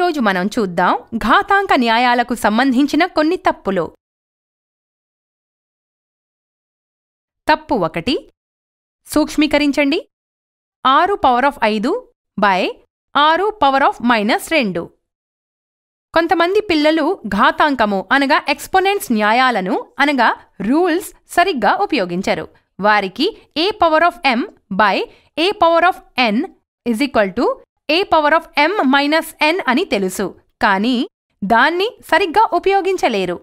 ఈరోజు మనం చూద్దాం ఘాతాంక న్యాయాలకు సంబంధించిన కొన్ని తప్పులు తప్పు ఒకటి సూక్ష్మీకరించండి ఆరు పవర్ ఆఫ్ ఐదు బై ఆరు పవర్ ఆఫ్ మైనస్ రెండు కొంతమంది పిల్లలు ఘాతాంకము అనగా ఎక్స్పొనెంట్స్ న్యాయాలను అనగా రూల్స్ సరిగ్గా ఉపయోగించరు వారికి a power of m by a power of n is equal to a power of m minus n అని తెలుసు కానీ దాన్ని సరిగ్గా ఉపయోగించలేరు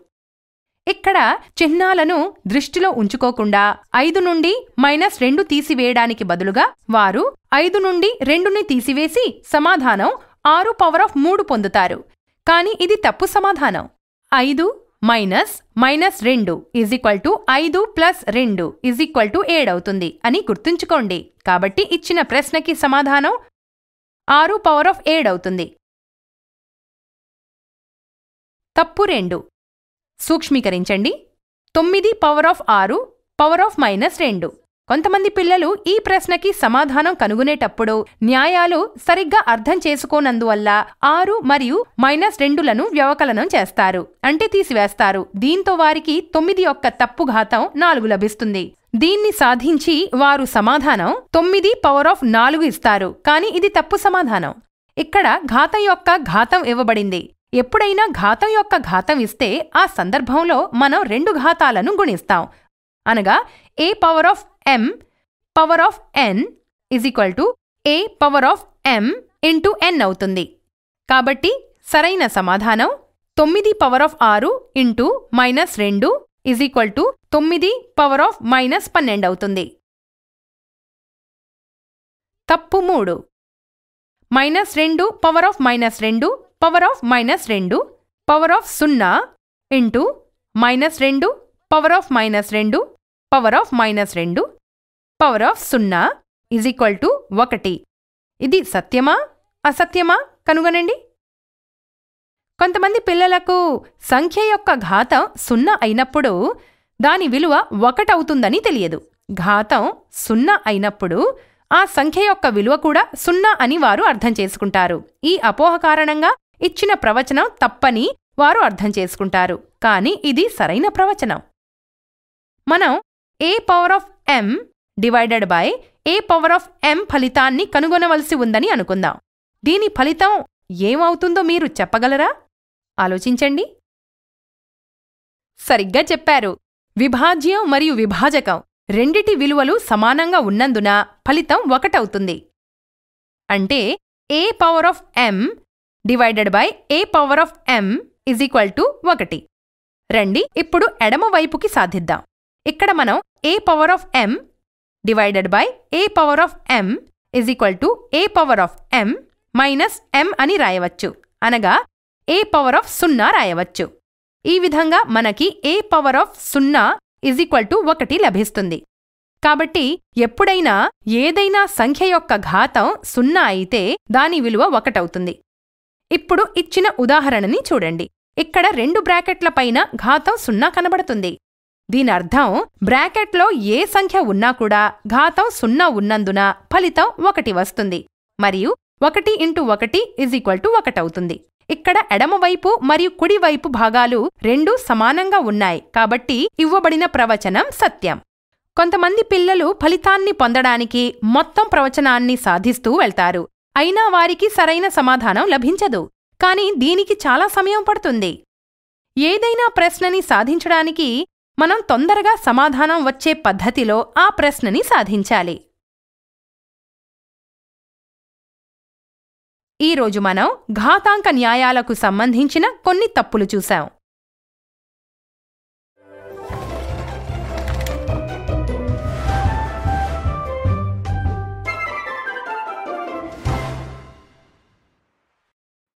ఇక్కడ చిహ్నాలను దృష్టిలో ఉంచుకోకుండా ఐదు నుండి మైనస్ రెండు తీసివేయడానికి బదులుగా వారు ఐదు నుండి రెండుని తీసివేసి సమాధానం ఆరు పవర్ ఆఫ్ మూడు పొందుతారు కాని ఇది తప్పు సమాధానం ఐదు మైనస్ మైనస్ రెండు ఈజ్ ఈక్వల్ టు ఐదు ప్లస్ రెండు ఈజ్ ఈక్వల్ టు ఏడవుతుంది అని గుర్తుంచుకోండి కాబట్టి ఇచ్చిన ప్రశ్నకి సమాధానం ఆరు పవర్ ఆఫ్ ఏడ్ అవుతుంది తప్పు రెండు సూక్ష్మీకరించండి తొమ్మిది పవర్ ఆఫ్ ఆరు పవర్ ఆఫ్ మైనస్ రెండు కొంతమంది పిల్లలు ఈ ప్రశ్నకి సమాధానం కనుగొనేటప్పుడు న్యాయాలు సరిగ్గా అర్థం చేసుకోనందువల్ల ఆరు మరియు మైనస్ రెండులను వ్యవకలనం చేస్తారు అంటే తీసివేస్తారు దీంతో వారికి తొమ్మిది యొక్క తప్పు ఘాతం నాలుగు లభిస్తుంది దీన్ని సాధించి వారు సమాధానం తొమ్మిది పవర్ ఆఫ్ నాలుగు ఇస్తారు కానీ ఇది తప్పు సమాధానం ఇక్కడ ఘాతం యొక్క ఘాతం ఇవ్వబడింది ఎప్పుడైనా ఘాతం యొక్క ఘాతం ఇస్తే ఆ సందర్భంలో మనం రెండు ఘాతాలను గుణిస్తాం అనగా a power of m power of n is equal to a power of m into n అవుతుంది కాబట్టి సరైన సమాధానం తొమ్మిది పవర్ ఆఫ్ ఆరు ఇంటూ మైనస్ రెండు ఈజ్ ఈక్వల్ టు తొమ్మిది పవర్ ఆఫ్ మైనస్ పన్నెండు అవుతుంది తప్పు మూడు మైనస్ రెండు పవర్ ఆఫ్ మైనస్ రెండు పవర్ ఆఫ్ మైనస్ రెండు పవర్ ఆఫ్ సున్నా ఇంటూ మైనస్ రెండు పవర్ ఆఫ్ మైనస్ రెండు పవర్ ఆఫ్ మైనస్ రెండు పవర్ ఆఫ్ సున్నా ఈజ్ ఈక్వల్ టు ఒకటి ఇది సత్యమా అసత్యమా కనుగొనండి కొంతమంది పిల్లలకు సంఖ్య యొక్క ఘాతం సున్నా అయినప్పుడు దాని విలువ ఒకటవుతుందని తెలియదు ఘాతం సున్నా అయినప్పుడు ఆ సంఖ్య యొక్క విలువ కూడా సున్నా అని వారు అర్థం చేసుకుంటారు ఈ అపోహ కారణంగా ఇచ్చిన ప్రవచనం తప్పని వారు అర్థం చేసుకుంటారు కానీ ఇది సరైన ప్రవచనం మనం a power of m divided by a power of m ఫలితాన్ని కనుగొనవలసి ఉందని అనుకుందాం దీని ఫలితం ఏమవుతుందో మీరు చెప్పగలరా ఆలోచించండి సరిగ్గా చెప్పారు విభాజ్యం మరియు విభాజకం రెండిటి విలువలు సమానంగా ఉన్నందున ఫలితం ఒకటవుతుంది అంటే a power of m divided by a power of m is equal to ఒకటి రండి ఇప్పుడు ఎడమవైపుకి సాధిద్దాం ఇక్కడ మనం a power of m divided by a power of m is equal to a power of m minus m అని రాయవచ్చు అనగా ఏ పవర్ ఆఫ్ సున్నా రాయవచ్చు ఈ విధంగా మనకి ఏ పవర్ ఆఫ్ సున్నా ఇజ్ ఈక్వల్ టు ఒకటి లభిస్తుంది కాబట్టి ఎప్పుడైనా ఏదైనా సంఖ్య యొక్క ఘాతం సున్నా అయితే దాని విలువ ఒకటవుతుంది ఇప్పుడు ఇచ్చిన ఉదాహరణని చూడండి ఇక్కడ రెండు బ్రాకెట్ల పైన ఘాతం సున్నా కనబడుతుంది దీనర్థం బ్రాకెట్లో ఏ సంఖ్య ఉన్నా కూడా ఘాతం సున్నా ఉన్నందున ఫలితం ఒకటి వస్తుంది మరియు ఒకటి ఇంటూ ఒకటి ఇజ్ ఈక్వల్ టు ఒకటవుతుంది ఇక్కడ ఎడమవైపు మరియు కుడివైపు భాగాలు రెండూ సమానంగా ఉన్నాయి కాబట్టి ఇవ్వబడిన ప్రవచనం సత్యం కొంతమంది పిల్లలు ఫలితాన్ని పొందడానికి మొత్తం ప్రవచనాన్ని సాధిస్తూ వెళ్తారు అయినా వారికి సరైన సమాధానం లభించదు కాని దీనికి చాలా సమయం పడుతుంది ఏదైనా ప్రశ్నని సాధించడానికి మనం తొందరగా సమాధానం వచ్చే పద్ధతిలో ఆ ప్రశ్నని సాధించాలి ఈరోజు మనం ఘాతాంక న్యాయాలకు సంబంధించిన కొన్ని తప్పులు చూశాం